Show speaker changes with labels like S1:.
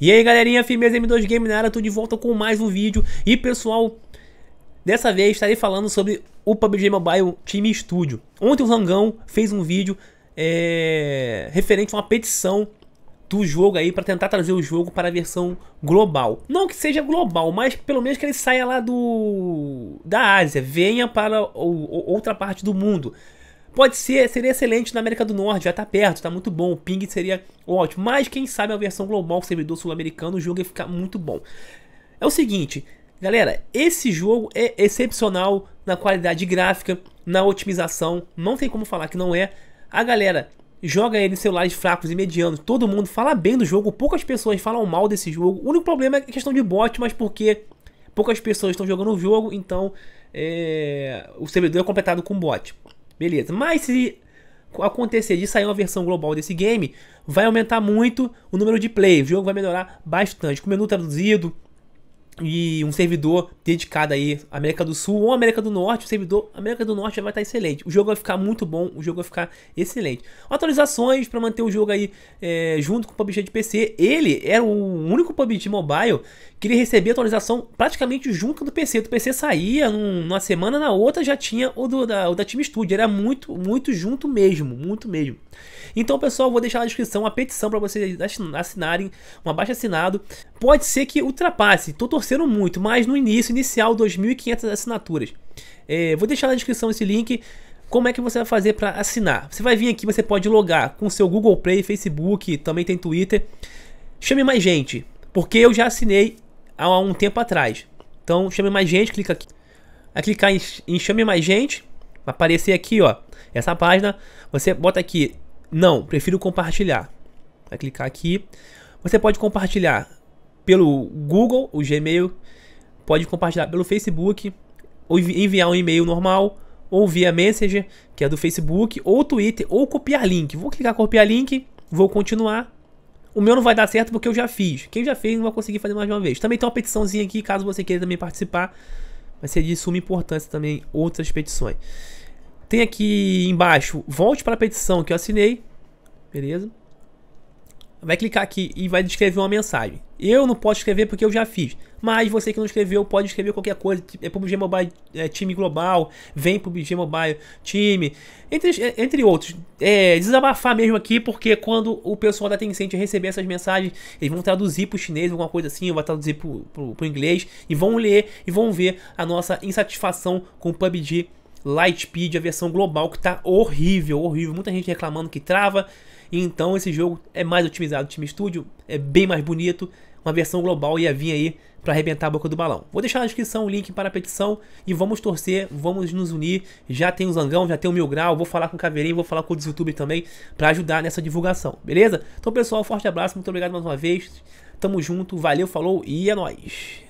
S1: E aí galerinha, firmeza M2 Game na área, tô de volta com mais um vídeo E pessoal, dessa vez estarei falando sobre o PUBG Mobile Team Studio Ontem o Rangão fez um vídeo é, referente a uma petição do jogo aí para tentar trazer o jogo para a versão global. Não que seja global, mas pelo menos que ele saia lá do da Ásia, venha para outra parte do mundo. Pode ser, seria excelente na América do Norte, já tá perto, tá muito bom. O ping seria ótimo, mas quem sabe a versão global do servidor sul-americano, o jogo ia ficar muito bom. É o seguinte, galera, esse jogo é excepcional na qualidade gráfica, na otimização, não tem como falar que não é. A galera joga ele em celulares fracos e medianos, todo mundo fala bem do jogo, poucas pessoas falam mal desse jogo. O único problema é, é questão de bot, mas porque poucas pessoas estão jogando o jogo, então é, o servidor é completado com bot. Beleza. Mas se acontecer de sair uma versão global desse game, vai aumentar muito o número de play. O jogo vai melhorar bastante. Com o menu traduzido, e um servidor dedicado aí à América do Sul ou América do Norte, o servidor América do Norte já vai estar excelente. O jogo vai ficar muito bom, o jogo vai ficar excelente. Atualizações para manter o jogo aí é, junto com o PUBG de PC. Ele era o único PUBG Mobile que ele recebia atualização praticamente junto do PC. Do PC saía num, numa semana, na outra já tinha o, do, da, o da Team Studio. Era muito, muito junto mesmo, muito mesmo. Então, pessoal, vou deixar na descrição a petição para vocês assinarem um baixa assinado. Pode ser que ultrapasse, tô torcendo muito, mas no início, inicial, 2.500 assinaturas. É, vou deixar na descrição esse link. Como é que você vai fazer para assinar? Você vai vir aqui, você pode logar com seu Google Play, Facebook, também tem Twitter. Chame mais gente, porque eu já assinei há um tempo atrás. Então, chame mais gente, clica aqui. clicar em, em chame mais gente, vai aparecer aqui, ó, essa página. Você bota aqui não, prefiro compartilhar. Vai clicar aqui. Você pode compartilhar pelo Google, o Gmail, pode compartilhar pelo Facebook, ou enviar um e-mail normal, ou via Messenger, que é do Facebook, ou Twitter, ou copiar link. Vou clicar copiar link, vou continuar. O meu não vai dar certo porque eu já fiz. Quem já fez não vai conseguir fazer mais uma vez. Também tem uma petiçãozinha aqui, caso você queira também participar. vai ser de suma importância também outras petições. Tem aqui embaixo, volte para a petição que eu assinei. Beleza? Vai clicar aqui e vai escrever uma mensagem. Eu não posso escrever porque eu já fiz. Mas você que não escreveu pode escrever qualquer coisa. É PUBG Mobile é, Time Global, vem PUBG Mobile Time, entre, é, entre outros. É, desabafar mesmo aqui, porque quando o pessoal da Tencent receber essas mensagens, eles vão traduzir para o chinês, alguma coisa assim, vai traduzir para o inglês, e vão ler e vão ver a nossa insatisfação com o PUBG Lightspeed, a versão global, que tá horrível, horrível. Muita gente reclamando que trava. Então esse jogo é mais otimizado. O time Studio é bem mais bonito. Uma versão global ia vir aí para arrebentar a boca do balão. Vou deixar na descrição o link para a petição e vamos torcer, vamos nos unir. Já tem o Zangão, já tem o Mil Grau, vou falar com o Caveirinho, vou falar com o YouTube também para ajudar nessa divulgação, beleza? Então pessoal, forte abraço, muito obrigado mais uma vez. Tamo junto, valeu, falou e é nóis!